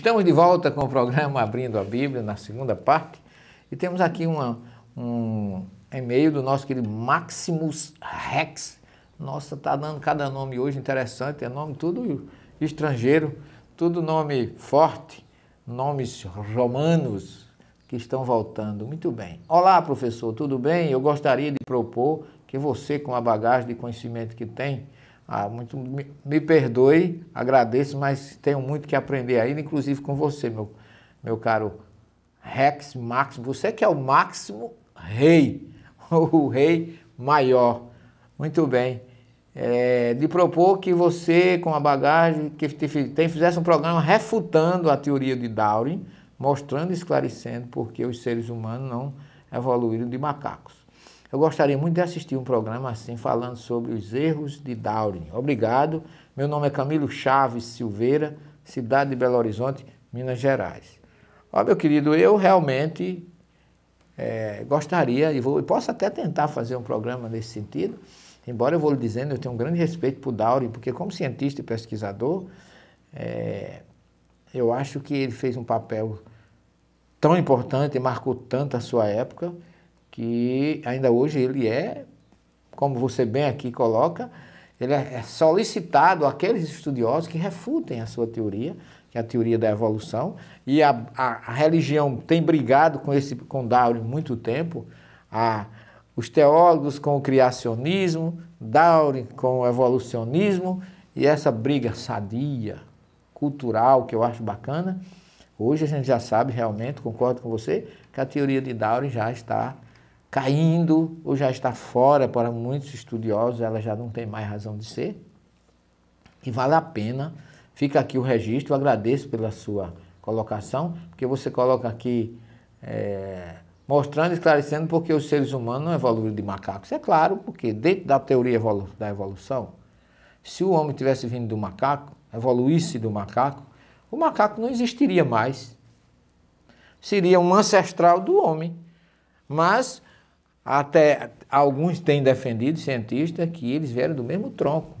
Estamos de volta com o programa Abrindo a Bíblia, na segunda parte, e temos aqui uma, um e-mail do nosso querido Maximus Rex. Nossa, tá dando cada nome hoje interessante, é nome tudo estrangeiro, tudo nome forte, nomes romanos que estão voltando. Muito bem. Olá, professor, tudo bem? Eu gostaria de propor que você, com a bagagem de conhecimento que tem, ah, muito, me, me, perdoe, agradeço, mas tenho muito que aprender ainda, inclusive com você, meu, meu caro Rex Max. Você que é o máximo rei, o rei maior. Muito bem. É, de propor que você, com a bagagem, que te, fizesse um programa refutando a teoria de Darwin, mostrando e esclarecendo por que os seres humanos não evoluíram de macacos. Eu gostaria muito de assistir um programa assim, falando sobre os erros de Darwin. Obrigado. Meu nome é Camilo Chaves Silveira, cidade de Belo Horizonte, Minas Gerais. Ó, meu querido, eu realmente é, gostaria, e, vou, posso até tentar fazer um programa nesse sentido, embora eu vou lhe dizendo, eu tenho um grande respeito por Darwin, porque como cientista e pesquisador, é, eu acho que ele fez um papel tão importante, marcou tanto a sua época, que ainda hoje ele é, como você bem aqui coloca, ele é, é solicitado aqueles estudiosos que refutem a sua teoria, que é a teoria da evolução, e a, a, a religião tem brigado com esse com Darwin muito tempo, a, os teólogos com o criacionismo, Darwin com o evolucionismo, e essa briga sadia, cultural, que eu acho bacana, hoje a gente já sabe realmente, concordo com você, que a teoria de Darwin já está caindo ou já está fora para muitos estudiosos, ela já não tem mais razão de ser. E vale a pena, fica aqui o registro, eu agradeço pela sua colocação, porque você coloca aqui é, mostrando, esclarecendo porque os seres humanos não evoluíram de macacos. É claro, porque dentro da teoria evolu da evolução, se o homem tivesse vindo do macaco, evoluísse do macaco, o macaco não existiria mais. Seria um ancestral do homem. Mas até alguns têm defendido, cientistas, que eles vieram do mesmo tronco.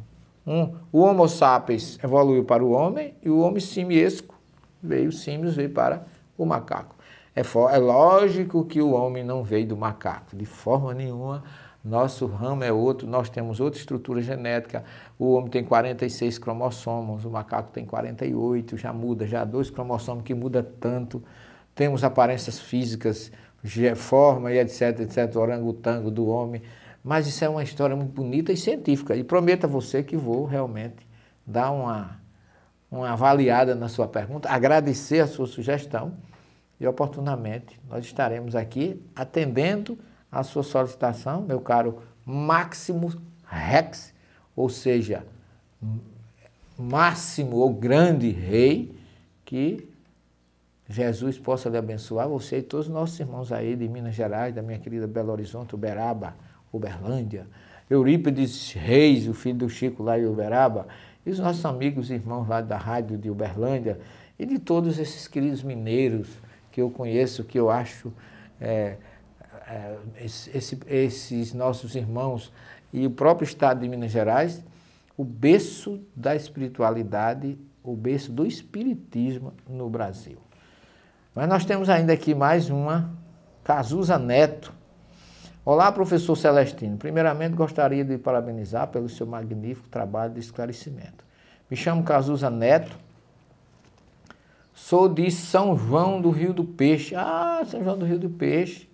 Um, o Homo sapiens evoluiu para o homem e o homem simiesco veio, símios veio para o macaco. É, é lógico que o homem não veio do macaco, de forma nenhuma. Nosso ramo é outro, nós temos outra estrutura genética. O homem tem 46 cromossomos, o macaco tem 48, já muda, já há dois cromossomos que muda tanto. Temos aparências físicas forma e etc, etc, orangotango do homem. Mas isso é uma história muito bonita e científica. E prometo a você que vou realmente dar uma, uma avaliada na sua pergunta, agradecer a sua sugestão e oportunamente nós estaremos aqui atendendo a sua solicitação, meu caro Máximo Rex, ou seja, máximo ou grande rei que Jesus possa lhe abençoar, você e todos os nossos irmãos aí de Minas Gerais, da minha querida Belo Horizonte, Uberaba, Uberlândia, Eurípides Reis, o filho do Chico lá em Uberaba, e os nossos amigos e irmãos lá da rádio de Uberlândia, e de todos esses queridos mineiros que eu conheço, que eu acho é, é, esse, esses nossos irmãos e o próprio estado de Minas Gerais, o berço da espiritualidade, o berço do espiritismo no Brasil. Mas nós temos ainda aqui mais uma, Cazuza Neto. Olá, professor Celestino. Primeiramente, gostaria de parabenizar pelo seu magnífico trabalho de esclarecimento. Me chamo Cazuza Neto, sou de São João do Rio do Peixe. Ah, São João do Rio do Peixe,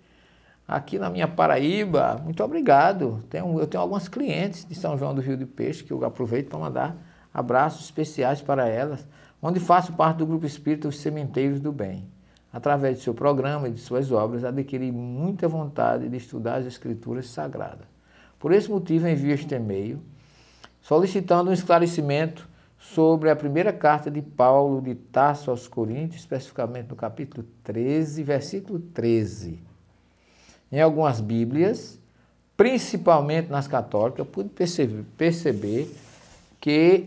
aqui na minha Paraíba. Muito obrigado. Tenho, eu tenho algumas clientes de São João do Rio do Peixe que eu aproveito para mandar abraços especiais para elas, onde faço parte do grupo espírita Os Sementeiros do Bem através de seu programa e de suas obras, adquiri muita vontade de estudar as Escrituras Sagradas. Por esse motivo, envio este e-mail solicitando um esclarecimento sobre a primeira carta de Paulo de Tarso aos Coríntios, especificamente no capítulo 13, versículo 13. Em algumas Bíblias, principalmente nas católicas, eu pude perceber, perceber que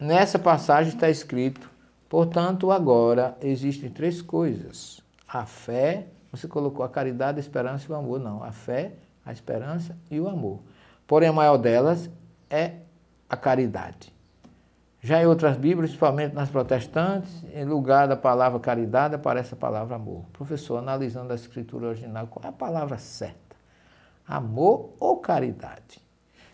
nessa passagem está escrito Portanto, agora existem três coisas. A fé, você colocou a caridade, a esperança e o amor. Não, a fé, a esperança e o amor. Porém, a maior delas é a caridade. Já em outras Bíblias, principalmente nas protestantes, em lugar da palavra caridade aparece a palavra amor. Professor, analisando a escritura original, qual é a palavra certa? Amor ou caridade?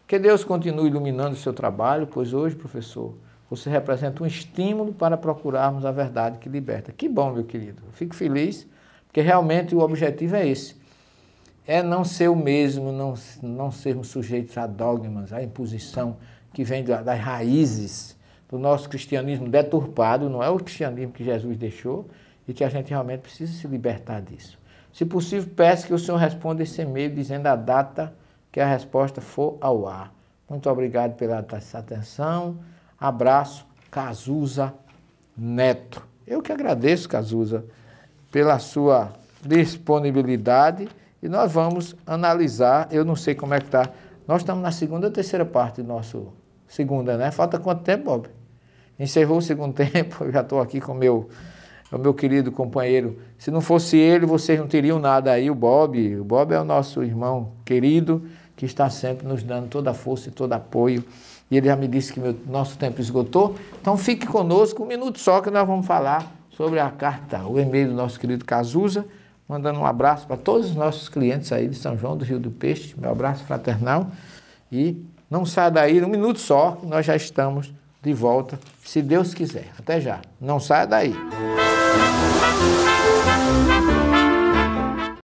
Que Deus continue iluminando o seu trabalho, pois hoje, professor, você representa um estímulo para procurarmos a verdade que liberta. Que bom, meu querido. Eu fico feliz, porque realmente o objetivo é esse. É não ser o mesmo, não, não sermos sujeitos a dogmas, a imposição que vem das raízes do nosso cristianismo deturpado, não é o cristianismo que Jesus deixou, e que a gente realmente precisa se libertar disso. Se possível, peço que o Senhor responda esse e-mail dizendo a data que a resposta for ao ar. Muito obrigado pela atenção. Abraço, Cazuza Neto. Eu que agradeço, Cazuza, pela sua disponibilidade e nós vamos analisar, eu não sei como é que está, nós estamos na segunda ou terceira parte do nosso, segunda, né? Falta quanto tempo, Bob? Encerrou o segundo tempo, eu já estou aqui com meu, o meu querido companheiro. Se não fosse ele, vocês não teriam nada aí, o Bob. O Bob é o nosso irmão querido, que está sempre nos dando toda a força e todo apoio. E ele já me disse que meu, nosso tempo esgotou. Então fique conosco um minuto só que nós vamos falar sobre a carta, o e-mail do nosso querido Cazuza, mandando um abraço para todos os nossos clientes aí de São João do Rio do Peixe, meu abraço fraternal. E não saia daí um minuto só, que nós já estamos de volta, se Deus quiser. Até já. Não saia daí.